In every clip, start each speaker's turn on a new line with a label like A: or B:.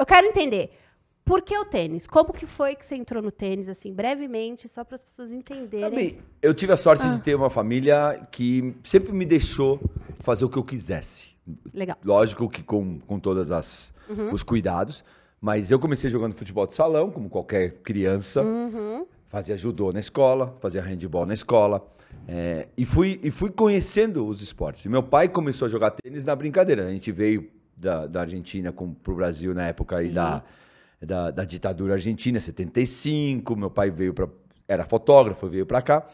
A: Eu quero entender. Por que o tênis? Como que foi que você entrou no tênis, assim, brevemente, só para as pessoas entenderem? Também,
B: eu tive a sorte ah. de ter uma família que sempre me deixou fazer o que eu quisesse. Legal. Lógico que com, com todos uhum. os cuidados, mas eu comecei jogando futebol de salão, como qualquer criança. Uhum. Fazia judô na escola, fazia handball na escola. É, e, fui, e fui conhecendo os esportes. E meu pai começou a jogar tênis na brincadeira. A gente veio da, da Argentina para o Brasil na época aí uhum. da, da, da, ditadura argentina, 75. Meu pai veio para. Era fotógrafo, veio para cá.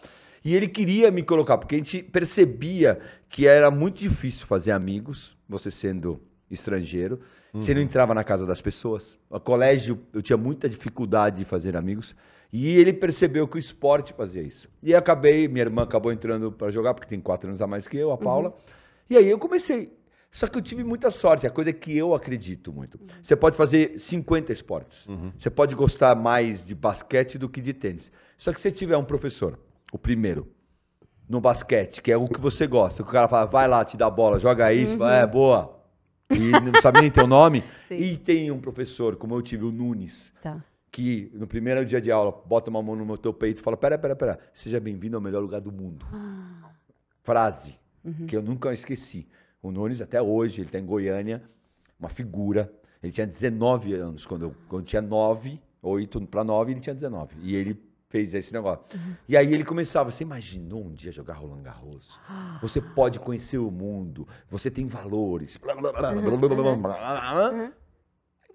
B: E ele queria me colocar, porque a gente percebia que era muito difícil fazer amigos, você sendo estrangeiro. Uhum. Você não uhum. entrava na casa das pessoas. O colégio, eu tinha muita dificuldade de fazer amigos. E ele percebeu que o esporte fazia isso. E acabei, minha irmã acabou entrando para jogar, porque tem quatro anos a mais que eu, a uhum. Paula. Uhum. E aí eu comecei só que eu tive muita sorte, a é coisa que eu acredito muito. Uhum. Você pode fazer 50 esportes. Uhum. Você pode gostar mais de basquete do que de tênis. Só que se você tiver um professor, o primeiro, no basquete, que é o que você gosta, o cara fala, vai lá, te dá a bola, joga isso, uhum. fala, é uhum. boa. E não sabe nem teu nome. Sim. E tem um professor, como eu tive, o Nunes. Tá que no primeiro dia de aula bota uma mão no meu teu peito e fala: pera, pera, pera, seja bem-vindo ao melhor lugar do mundo. Ah. Frase uhum. que eu nunca esqueci. O Nunes, até hoje, ele está em Goiânia, uma figura. Ele tinha 19 anos, quando eu quando tinha 9, 8 para 9, ele tinha 19. E ele fez esse negócio. Uhum. E aí ele começava, você imaginou um dia jogar Roland Garros? Você pode conhecer o mundo, você tem valores. Blá, blá,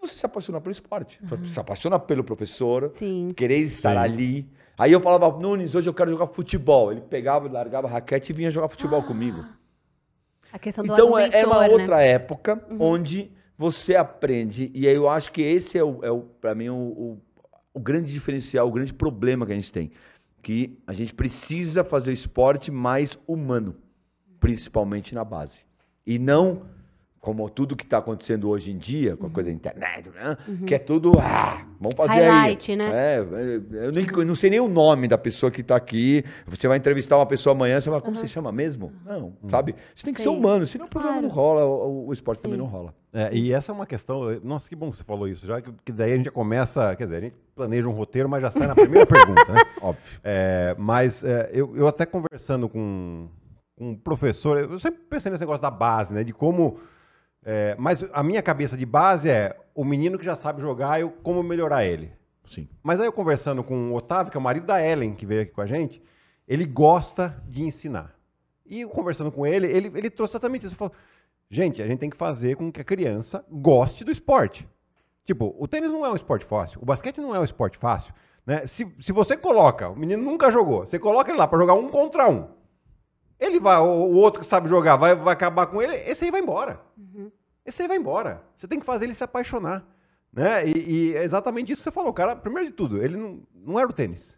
B: Você se apaixona pelo esporte, uhum. se apaixona pelo professor, Sim. querer estar Sim. ali. Aí eu falava, Nunes, hoje eu quero jogar futebol. Ele pegava, largava a raquete e vinha jogar futebol ah. comigo.
A: A questão do Então é, é uma né? outra
B: época uhum. onde você aprende, e aí eu acho que esse é, o, é o, para mim, o, o, o grande diferencial, o grande problema que a gente tem. Que a gente precisa fazer o esporte mais humano, principalmente na base. E não como tudo que está acontecendo hoje em dia, com a uhum. coisa da internet, né? uhum. que é tudo, ah, vamos fazer Highlight, aí. Né? É, é, eu, nem, eu, não sei nem o nome da pessoa que está aqui. Você vai entrevistar uma pessoa amanhã, você fala, como uhum. você chama mesmo? Uhum. Não, uhum. sabe? Você tem que Sim. ser humano, senão o programa claro. não rola, o, o esporte Sim. também não rola.
A: É, e essa é uma questão, nossa, que bom que você falou isso, já que, que, daí a gente já começa, quer dizer, a gente planeja um roteiro, mas já sai na primeira pergunta, né? Óbvio. É, mas é, eu, eu até conversando com um professor, eu sempre pensei nesse negócio da base, né? De como é, mas a minha cabeça de base é o menino que já sabe jogar, eu como melhorar ele. Sim. Mas aí eu conversando com o Otávio, que é o marido da Ellen, que veio aqui com a gente, ele gosta de ensinar. E conversando com ele, ele, ele trouxe exatamente isso. Ele falou, gente, a gente tem que fazer com que a criança goste do esporte. Tipo, o tênis não é um esporte fácil, o basquete não é um esporte fácil. Né? Se, se você coloca, o menino nunca jogou, você coloca ele lá para jogar um contra um. Ele vai, o outro que sabe jogar vai, vai acabar com ele, esse aí vai embora. Uhum. Esse aí vai embora. Você tem que fazer ele se apaixonar. Né? E, e é exatamente isso que você falou, cara. Primeiro de tudo, ele não, não era o tênis.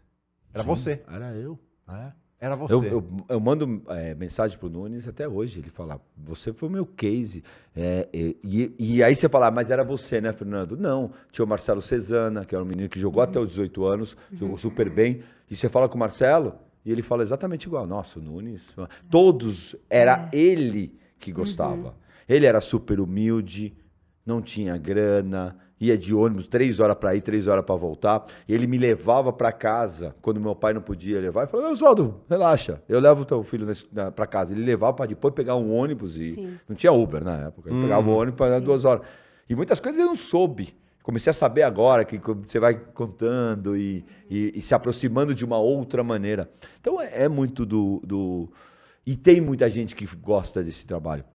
A: Era Sim, você. Era eu. É. Era você. Eu, eu,
B: eu mando é, mensagem pro Nunes até hoje. Ele fala, você foi o meu case. É, e, e, aí você fala, ah, mas era você, né, Fernando? Não. Tinha o Marcelo Cesana, que era é um menino que jogou uhum. até os 18 anos, uhum. jogou super bem. E você fala com o Marcelo, e ele fala exatamente igual. Nossa, o Nunes. Ah, todos, era é. ele que uhum. gostava. Uhum. Ele era super humilde, não tinha grana, ia de ônibus três horas para ir, três horas para voltar. ele me levava para casa quando meu pai não podia levar. Ele falou: Oswaldo, relaxa, eu levo o teu filho para casa. Ele levava para depois pegar um ônibus e. Sim. Não tinha Uber na época. Ele uhum. pegava o um ônibus para duas horas. E muitas coisas eu não soube comecei a saber agora que você vai contando e, e, e se aproximando de uma outra maneira. Então é, é muito do, do. E tem muita gente que gosta desse trabalho.